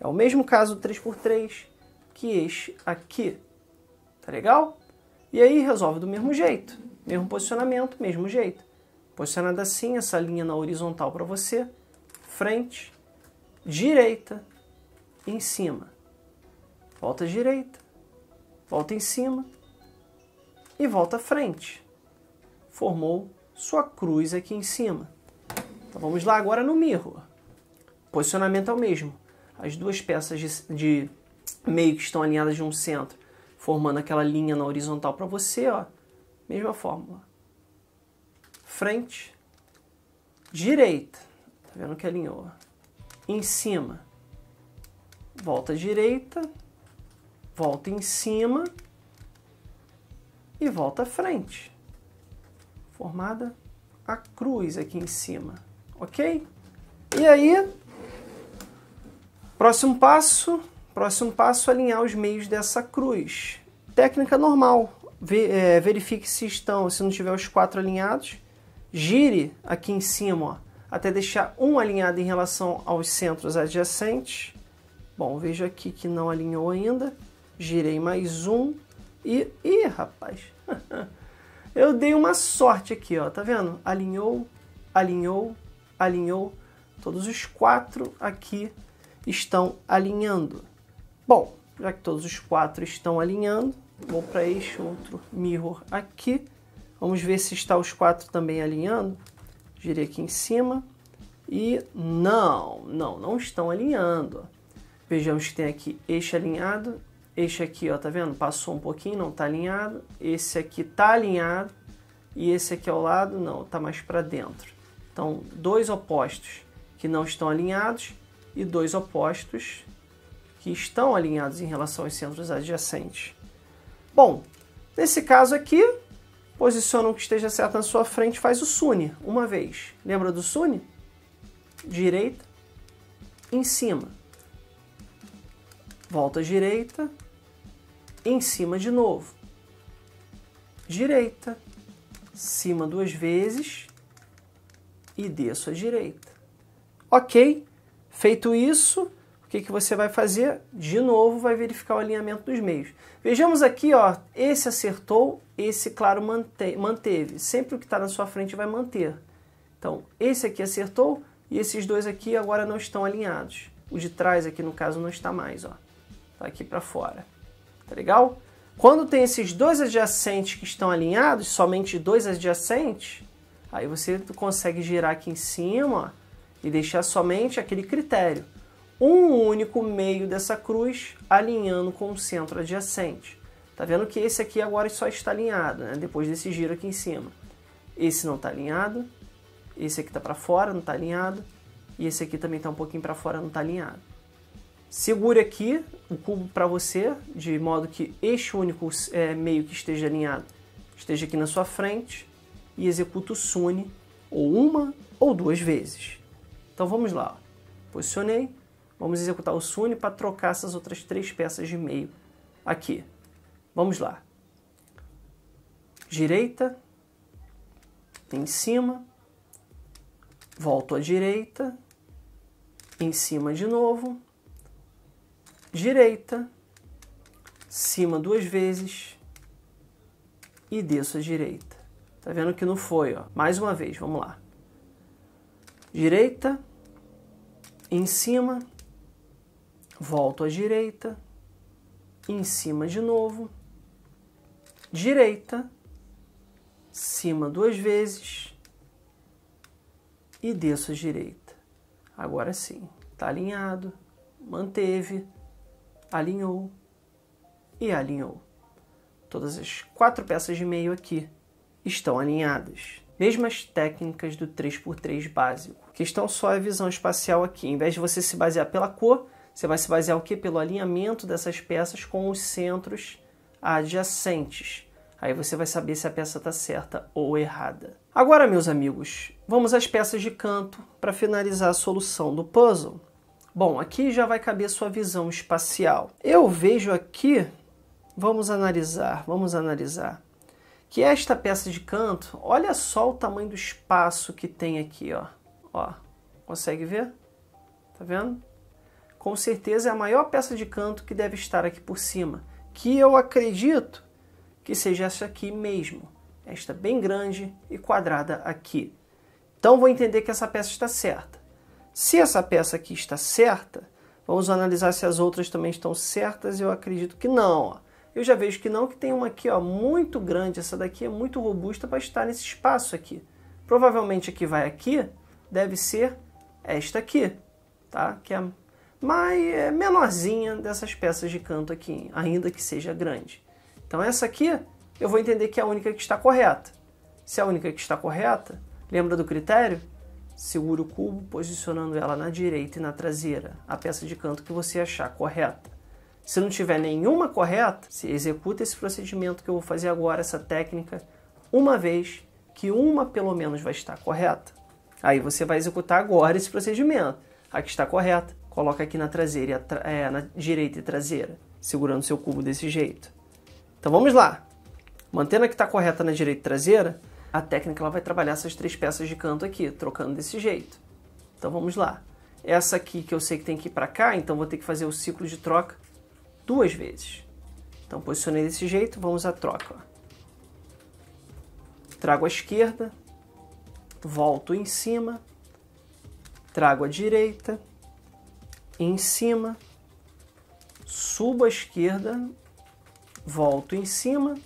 É o mesmo caso do 3x3, que enche aqui. Tá legal? E aí resolve do mesmo jeito. Mesmo posicionamento, mesmo jeito. Posicionada assim, essa linha na horizontal para você. Frente, direita, em cima. Volta direita, volta em cima e volta à frente. Formou sua cruz aqui em cima. Então vamos lá agora no mirror. Posicionamento é o mesmo. As duas peças de, de meio que estão alinhadas de um centro, formando aquela linha na horizontal para você, ó. Mesma fórmula. Frente, direita. Tá vendo que alinhou? Em cima. Volta direita, volta em cima e volta à frente. Formada a cruz aqui em cima, ok? E aí, próximo passo, Próximo passo, alinhar os meios dessa cruz. Técnica normal. É, verifique se estão, se não tiver os quatro alinhados, gire aqui em cima, ó, até deixar um alinhado em relação aos centros adjacentes. Bom, vejo aqui que não alinhou ainda. Girei mais um e... Ih, rapaz! Eu dei uma sorte aqui, ó, tá vendo? Alinhou, alinhou, alinhou. Todos os quatro aqui estão alinhando. Bom, já que todos os quatro estão alinhando, vou para este outro mirror aqui. Vamos ver se está os quatro também alinhando. Girei aqui em cima. E não, não, não estão alinhando. Vejamos que tem aqui este alinhado, este aqui, ó, tá vendo? Passou um pouquinho, não tá alinhado. Esse aqui tá alinhado e esse aqui ao lado não, tá mais para dentro. Então, dois opostos que não estão alinhados e dois opostos que estão alinhados em relação aos centros adjacentes. Bom, nesse caso aqui, posiciona o que esteja certo na sua frente, faz o sune uma vez. Lembra do sune? Direita, em cima. Volta à direita, em cima de novo. Direita, cima duas vezes e desço à direita. Ok? Feito isso, que, que você vai fazer? De novo, vai verificar o alinhamento dos meios. Vejamos aqui, ó, esse acertou, esse, claro, manteve. Sempre o que está na sua frente vai manter. Então, esse aqui acertou e esses dois aqui agora não estão alinhados. O de trás aqui, no caso, não está mais, ó. Está aqui para fora. Tá legal? Quando tem esses dois adjacentes que estão alinhados, somente dois adjacentes, aí você consegue girar aqui em cima ó, e deixar somente aquele critério um único meio dessa cruz alinhando com o centro adjacente. Tá vendo que esse aqui agora só está alinhado, né? depois desse giro aqui em cima. Esse não está alinhado, esse aqui está para fora, não está alinhado, e esse aqui também está um pouquinho para fora, não está alinhado. Segure aqui o cubo para você, de modo que este único é, meio que esteja alinhado esteja aqui na sua frente e executa o Sune ou uma ou duas vezes. Então vamos lá. Posicionei, Vamos executar o SUNY para trocar essas outras três peças de meio aqui. Vamos lá. Direita, em cima, volto à direita, em cima de novo, direita, cima duas vezes e desço à direita. Tá vendo que não foi, ó. Mais uma vez, vamos lá. Direita, em cima, volto à direita, em cima de novo, direita, cima duas vezes e desço à direita. Agora sim, está alinhado, manteve, alinhou e alinhou. Todas as quatro peças de meio aqui estão alinhadas. Mesmas técnicas do 3x3 básico. A questão só é a visão espacial aqui. Em vez de você se basear pela cor, você vai se basear o quê? Pelo alinhamento dessas peças com os centros adjacentes. Aí você vai saber se a peça está certa ou errada. Agora, meus amigos, vamos às peças de canto para finalizar a solução do puzzle. Bom, aqui já vai caber sua visão espacial. Eu vejo aqui, vamos analisar, vamos analisar, que esta peça de canto, olha só o tamanho do espaço que tem aqui, ó. Ó, consegue ver? Tá vendo? com certeza é a maior peça de canto que deve estar aqui por cima, que eu acredito que seja essa aqui mesmo, esta bem grande e quadrada aqui. Então vou entender que essa peça está certa. Se essa peça aqui está certa, vamos analisar se as outras também estão certas, eu acredito que não. Eu já vejo que não, que tem uma aqui ó, muito grande, essa daqui é muito robusta para estar nesse espaço aqui. Provavelmente aqui vai aqui, deve ser esta aqui, tá? que é mas é menorzinha dessas peças de canto aqui, ainda que seja grande. Então essa aqui eu vou entender que é a única que está correta. Se é a única que está correta, lembra do critério? Segura o cubo posicionando ela na direita e na traseira, a peça de canto que você achar correta. Se não tiver nenhuma correta, se executa esse procedimento que eu vou fazer agora, essa técnica, uma vez que uma pelo menos vai estar correta. Aí você vai executar agora esse procedimento. A que está correta coloca aqui na traseira, é, na direita e traseira, segurando seu cubo desse jeito. Então vamos lá. Mantendo a que está correta na direita e traseira, a técnica ela vai trabalhar essas três peças de canto aqui, trocando desse jeito. Então vamos lá. Essa aqui que eu sei que tem que ir para cá, então vou ter que fazer o ciclo de troca duas vezes. Então posicionei desse jeito, vamos à troca. Trago a esquerda, volto em cima, trago a direita, em cima, subo à esquerda, volto em cima,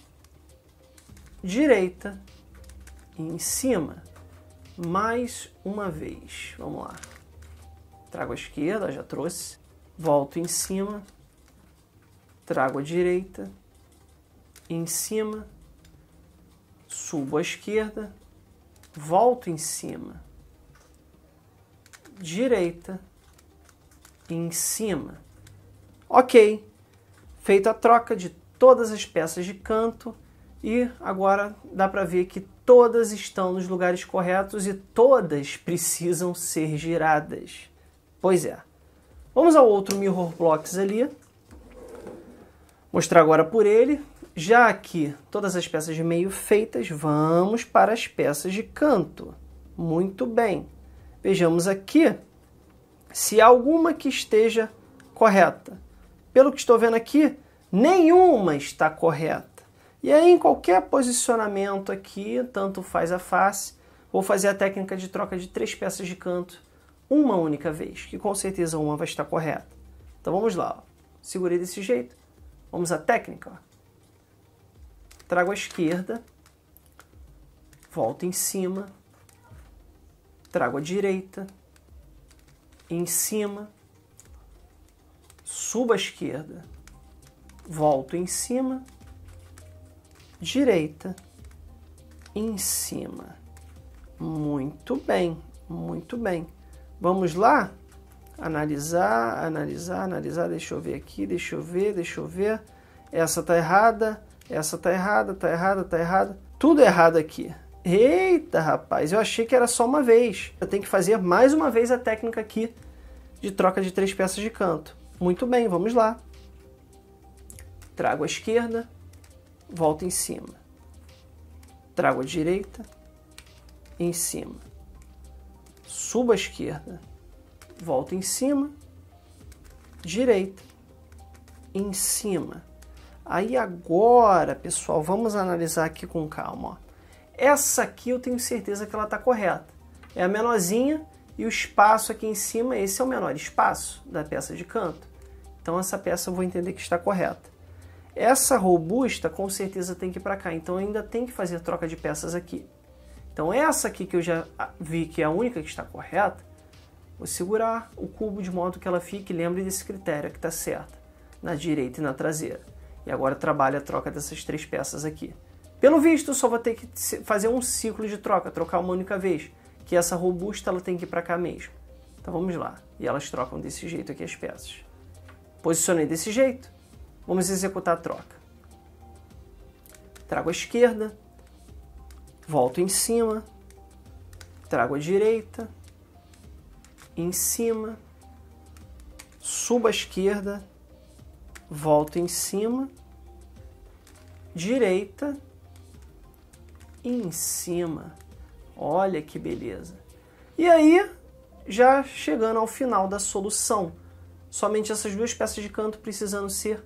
direita, em cima, mais uma vez. Vamos lá. Trago a esquerda, já trouxe. Volto em cima, trago a direita, em cima, subo à esquerda, volto em cima, direita, em cima. Ok, feita a troca de todas as peças de canto e agora dá para ver que todas estão nos lugares corretos e todas precisam ser giradas. Pois é. Vamos ao outro Mirror Blocks ali. Mostrar agora por ele. Já que todas as peças de meio feitas, vamos para as peças de canto. Muito bem. Vejamos aqui se alguma que esteja correta. Pelo que estou vendo aqui, nenhuma está correta. E aí, em qualquer posicionamento aqui, tanto faz a face, vou fazer a técnica de troca de três peças de canto uma única vez, que com certeza uma vai estar correta. Então vamos lá, ó. segurei desse jeito, vamos à técnica. Ó. Trago a esquerda, volto em cima, trago a direita, em cima, subo à esquerda, volto em cima, direita, em cima. Muito bem, muito bem. Vamos lá? Analisar, analisar, analisar. Deixa eu ver aqui, deixa eu ver, deixa eu ver. Essa tá errada, essa tá errada, tá errada, tá errada. Tudo errado aqui. Eita, rapaz, eu achei que era só uma vez. Eu tenho que fazer mais uma vez a técnica aqui de troca de três peças de canto. Muito bem, vamos lá. Trago a esquerda, volto em cima. Trago a direita, em cima. Subo a esquerda, volto em cima, direita, em cima. Aí agora, pessoal, vamos analisar aqui com calma. Ó. Essa aqui eu tenho certeza que ela está correta. É a menorzinha e o espaço aqui em cima, esse é o menor espaço da peça de canto. Então essa peça eu vou entender que está correta. Essa robusta com certeza tem que ir para cá, então ainda tem que fazer troca de peças aqui. Então essa aqui que eu já ah, vi que é a única que está correta, vou segurar o cubo de modo que ela fique, lembre desse critério que está certo, na direita e na traseira. E agora trabalha a troca dessas três peças aqui. Pelo visto, só vou ter que fazer um ciclo de troca, trocar uma única vez, que essa robusta ela tem que ir para cá mesmo. Então vamos lá. E elas trocam desse jeito aqui as peças. Posicionei desse jeito. Vamos executar a troca. Trago a esquerda, volto em cima, trago a direita, em cima, subo a esquerda, volto em cima, direita, em cima. Olha que beleza. E aí, já chegando ao final da solução, somente essas duas peças de canto precisando ser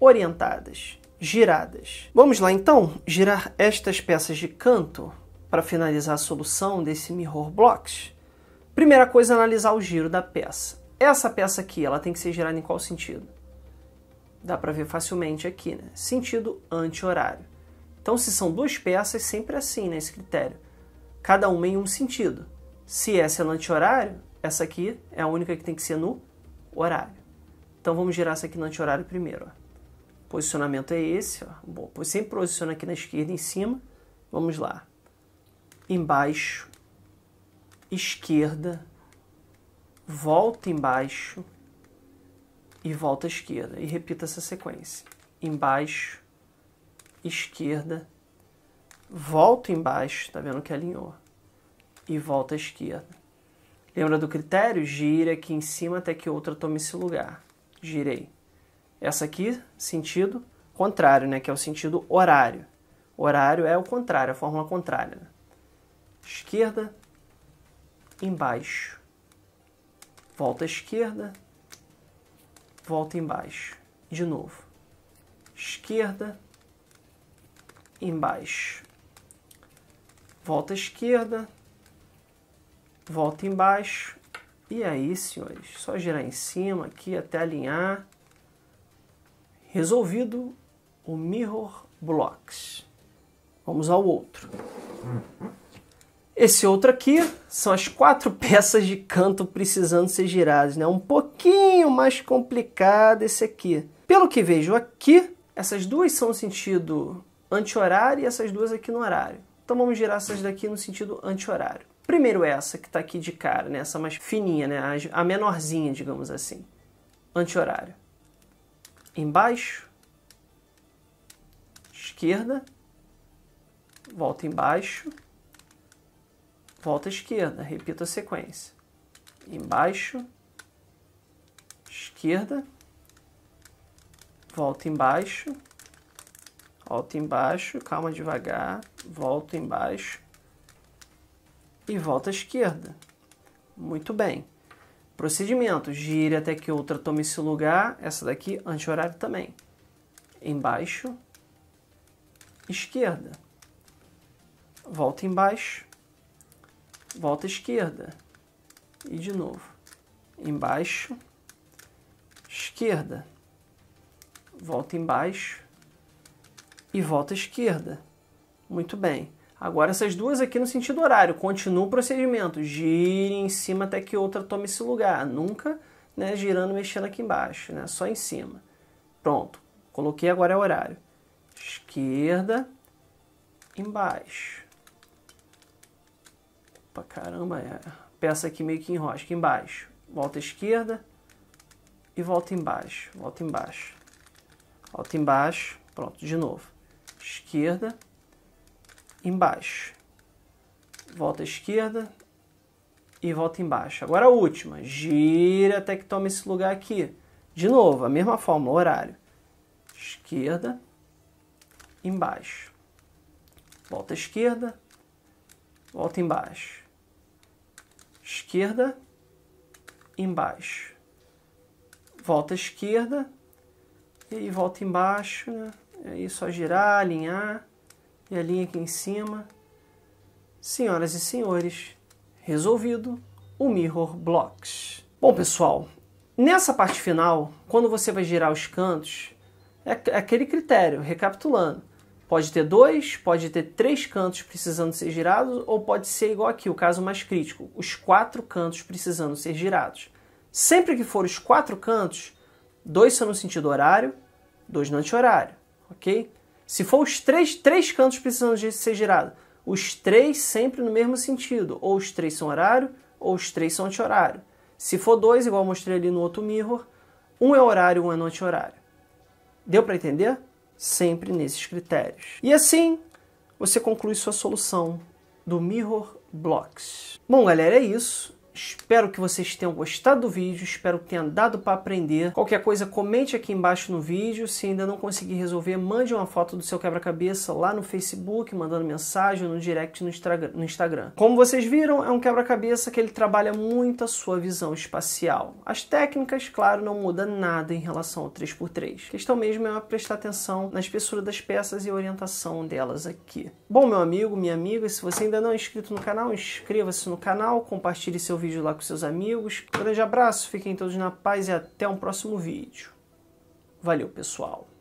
orientadas, giradas. Vamos lá então, girar estas peças de canto para finalizar a solução desse mirror blocks. Primeira coisa, é analisar o giro da peça. Essa peça aqui, ela tem que ser girada em qual sentido? Dá para ver facilmente aqui, né? Sentido anti-horário. Então, se são duas peças, sempre assim nesse né, critério. Cada uma em um sentido. Se essa é no anti-horário, essa aqui é a única que tem que ser no horário. Então, vamos girar essa aqui no anti-horário primeiro. Ó. Posicionamento é esse. Ó. Bom, pois sempre posiciona aqui na esquerda em cima. Vamos lá. Embaixo. Esquerda. Volta embaixo. E volta à esquerda. E repita essa sequência. Embaixo esquerda, volto embaixo, tá vendo que alinhou, e volta à esquerda. Lembra do critério? Gira aqui em cima até que outra tome esse lugar. Girei. Essa aqui, sentido contrário, né? que é o sentido horário. Horário é o contrário, a fórmula contrária. Né? Esquerda, embaixo. Volta à esquerda, volta embaixo. De novo. Esquerda, embaixo. Volta à esquerda, volta embaixo. E aí, senhores, só girar em cima aqui até alinhar. Resolvido o Mirror Blocks. Vamos ao outro. Esse outro aqui são as quatro peças de canto precisando ser giradas, né? Um pouquinho mais complicado esse aqui. Pelo que vejo aqui, essas duas são no sentido anti-horário e essas duas aqui no horário. Então vamos girar essas daqui no sentido anti-horário. Primeiro essa que está aqui de cara, né? essa mais fininha, né? a menorzinha, digamos assim, anti-horário. Embaixo, esquerda, volta embaixo, volta esquerda, repito a sequência. Embaixo, esquerda, volta embaixo, Volta embaixo, calma devagar, volta embaixo e volta à esquerda. Muito bem. Procedimento: gire até que outra tome esse lugar. Essa daqui, anti-horário também. Embaixo, esquerda. Volta embaixo, volta à esquerda. E de novo. Embaixo, esquerda. Volta embaixo, e volta à esquerda. Muito bem. Agora essas duas aqui no sentido horário. Continua o procedimento. Gire em cima até que outra tome esse lugar. Nunca né, girando, mexendo aqui embaixo, né? Só em cima. Pronto. Coloquei agora é horário. Esquerda, embaixo. Opa, caramba, é. Peça aqui meio que enrosca, embaixo. Volta à esquerda e volta embaixo. Volta embaixo. Volta embaixo. Pronto, de novo esquerda, embaixo. Volta esquerda e volta embaixo. Agora a última, gira até que tome esse lugar aqui. De novo, a mesma forma, horário. Esquerda, embaixo. Volta esquerda, volta embaixo. Esquerda, embaixo. Volta esquerda e volta embaixo, né? É aí só girar, alinhar e a linha aqui em cima. Senhoras e senhores, resolvido o Mirror Blocks. Bom, pessoal, nessa parte final, quando você vai girar os cantos, é, é aquele critério, recapitulando. Pode ter dois, pode ter três cantos precisando ser girados, ou pode ser igual aqui, o caso mais crítico, os quatro cantos precisando ser girados. Sempre que for os quatro cantos, dois são no sentido horário, dois no anti-horário ok? Se for os três, três cantos precisando de ser girado, os três sempre no mesmo sentido, ou os três são horário, ou os três são anti-horário. Se for dois, igual eu mostrei ali no outro mirror, um é horário, um é anti-horário. Deu para entender? Sempre nesses critérios. E assim, você conclui sua solução do Mirror Blocks. Bom, galera, é isso. Espero que vocês tenham gostado do vídeo, espero que tenha dado para aprender. Qualquer coisa, comente aqui embaixo no vídeo. Se ainda não conseguir resolver, mande uma foto do seu quebra-cabeça lá no Facebook, mandando mensagem no direct no Instagram. Como vocês viram, é um quebra-cabeça que ele trabalha muito a sua visão espacial. As técnicas, claro, não mudam nada em relação ao 3x3. A questão mesmo é prestar atenção na espessura das peças e orientação delas aqui. Bom, meu amigo, minha amiga, se você ainda não é inscrito no canal, inscreva-se no canal, compartilhe seu vídeo vídeo lá com seus amigos. Um grande abraço, fiquem todos na paz e até um próximo vídeo. Valeu, pessoal!